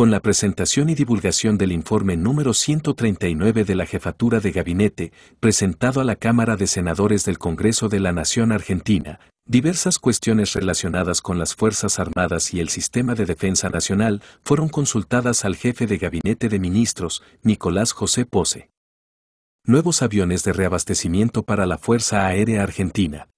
con la presentación y divulgación del informe número 139 de la Jefatura de Gabinete, presentado a la Cámara de Senadores del Congreso de la Nación Argentina, diversas cuestiones relacionadas con las Fuerzas Armadas y el Sistema de Defensa Nacional fueron consultadas al jefe de Gabinete de Ministros, Nicolás José Pose. Nuevos aviones de reabastecimiento para la Fuerza Aérea Argentina,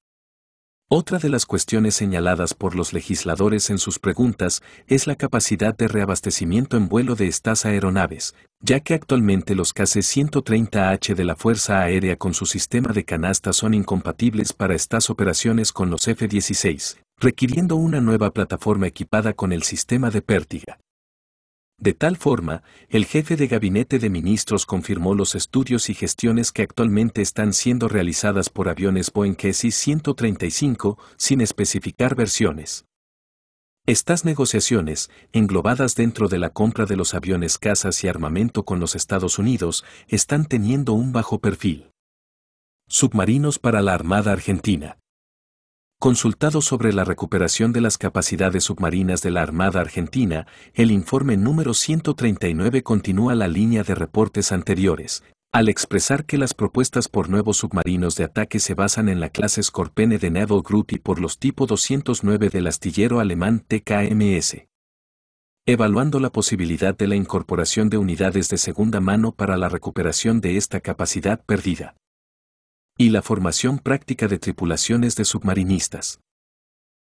otra de las cuestiones señaladas por los legisladores en sus preguntas es la capacidad de reabastecimiento en vuelo de estas aeronaves, ya que actualmente los KC-130H de la Fuerza Aérea con su sistema de canasta son incompatibles para estas operaciones con los F-16, requiriendo una nueva plataforma equipada con el sistema de pértiga. De tal forma, el jefe de gabinete de ministros confirmó los estudios y gestiones que actualmente están siendo realizadas por aviones Boeing KC-135 sin especificar versiones. Estas negociaciones, englobadas dentro de la compra de los aviones casas y armamento con los Estados Unidos, están teniendo un bajo perfil. Submarinos para la Armada Argentina. Consultado sobre la recuperación de las capacidades submarinas de la Armada Argentina, el informe número 139 continúa la línea de reportes anteriores, al expresar que las propuestas por nuevos submarinos de ataque se basan en la clase Scorpene de Naval Group y por los tipo 209 del astillero alemán TKMS. Evaluando la posibilidad de la incorporación de unidades de segunda mano para la recuperación de esta capacidad perdida y la formación práctica de tripulaciones de submarinistas.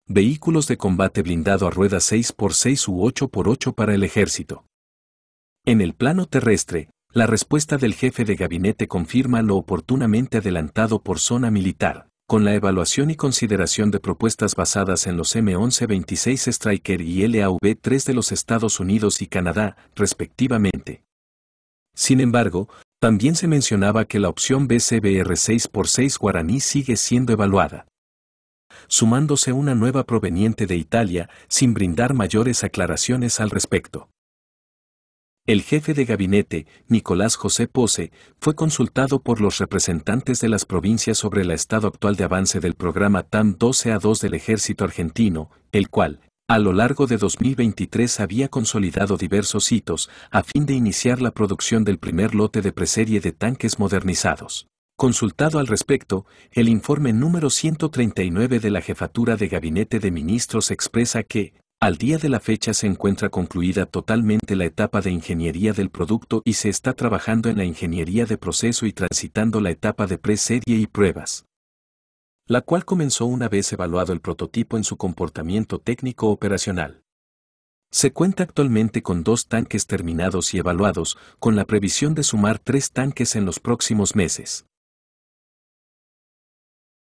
Vehículos de combate blindado a ruedas 6x6 u 8x8 para el ejército. En el plano terrestre, la respuesta del jefe de gabinete confirma lo oportunamente adelantado por zona militar, con la evaluación y consideración de propuestas basadas en los M1126 Striker y LAV-3 de los Estados Unidos y Canadá, respectivamente. Sin embargo, también se mencionaba que la opción BCBR 6 x 6 guaraní sigue siendo evaluada. Sumándose una nueva proveniente de Italia, sin brindar mayores aclaraciones al respecto. El jefe de gabinete, Nicolás José Pose, fue consultado por los representantes de las provincias sobre el estado actual de avance del programa TAM 12A2 del ejército argentino, el cual, a lo largo de 2023 había consolidado diversos hitos a fin de iniciar la producción del primer lote de preserie de tanques modernizados. Consultado al respecto, el informe número 139 de la Jefatura de Gabinete de Ministros expresa que, al día de la fecha se encuentra concluida totalmente la etapa de ingeniería del producto y se está trabajando en la ingeniería de proceso y transitando la etapa de preserie y pruebas la cual comenzó una vez evaluado el prototipo en su comportamiento técnico operacional. Se cuenta actualmente con dos tanques terminados y evaluados, con la previsión de sumar tres tanques en los próximos meses.